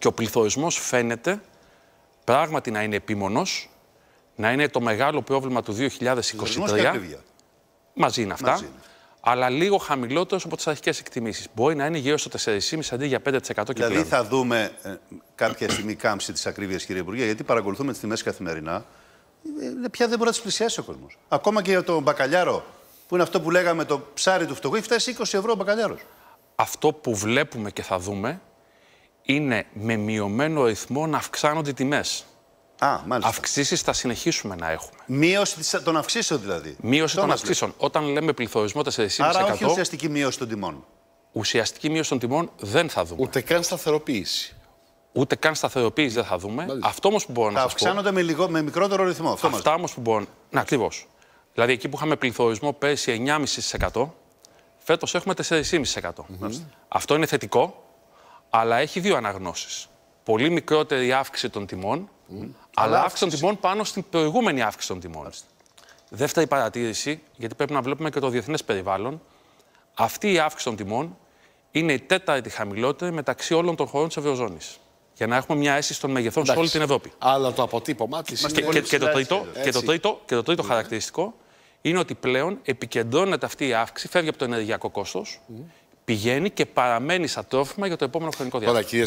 Και ο πληθωρισμός φαίνεται πράγματι να είναι επίμονος, να είναι το μεγάλο πρόβλημα του 2023. Μαζί είναι αυτά. Μαζί Αλλά λίγο χαμηλότερος από τις αρχικές εκτιμήσεις. Μπορεί να είναι γύρω στο 4,5 αντί για 5% και Δηλαδή θα δούμε ε, κάποια στιγμή κάμψη της ακρίβειας, κύριε Υπουργέ, γιατί παρακολουθούμε τις τιμές καθημερινά. Ε, ε, πια δεν μπορεί να τις πλησιάσει ο κόσμος. Ακόμα και για τον μπακαλιάρο, που είναι αυτό που λέγαμε το ψάρι του φτωχού, έχει φτάσει 20 ευρώ ο μπακαλιάρος. Αυτό που βλέπουμε και θα δούμε είναι με μειωμένο ρυθμό να αυξάνονται οι τιμές. Α, μάλιστα. Αυξήσεις θα συνεχίσουμε να έχουμε. Μείωση των αυξήσεων δηλαδή. Μείωση των, αυξήσεων. Όταν λέμε πληθωρισμό 4,5%. Άρα όχι ουσιαστική μείωση των τιμών. Ουσιαστική μείωση των τιμών δεν θα δούμε. Ούτε καν σταθεροποίηση. Ούτε καν σταθεροποίηση δεν θα δούμε. Μάλιστα. Αυτό όμως που μπορώ να σας πω. Αυξάνονται με, λιγό, με μικρότερο ρυθμό. Αυτό Αυτά όμως που μπορώ. Να, ακριβώς. Δηλαδή εκεί που είχαμε πληθωρισμό πέρσι 9,5%, φέτος έχουμε 4,5%. Αυτό είναι θετικό αλλά έχει δύο αναγνώσεις. Πολύ μικρότερη αύξηση των τιμών, αλλά αύξηση. αύξηση των τιμών πάνω στην προηγούμενη αύξηση των τιμών. Δεύτερη παρατήρηση, γιατί πρέπει να βλέπουμε και το διεθνές περιβάλλον, αυτή η αύξηση των τιμών είναι η τέταρτη χαμηλότερη μεταξύ όλων των χωρών της Ευρωζώνης. Για να έχουμε μια αίσθηση των μεγεθών σε όλη την Ευρώπη. Αλλά το αποτύπωμά της είναι. Και, και, το τρίτο, και το τρίτο, το τρίτο χαρακτηριστικό είναι ότι πλέον επικεντρώνεται αυτή η αύξηση, φεύγει από το ενεργειακό κόστος πηγαίνει και παραμένει σαν τρόφιμα για το επόμενο χρονικό διάστημα.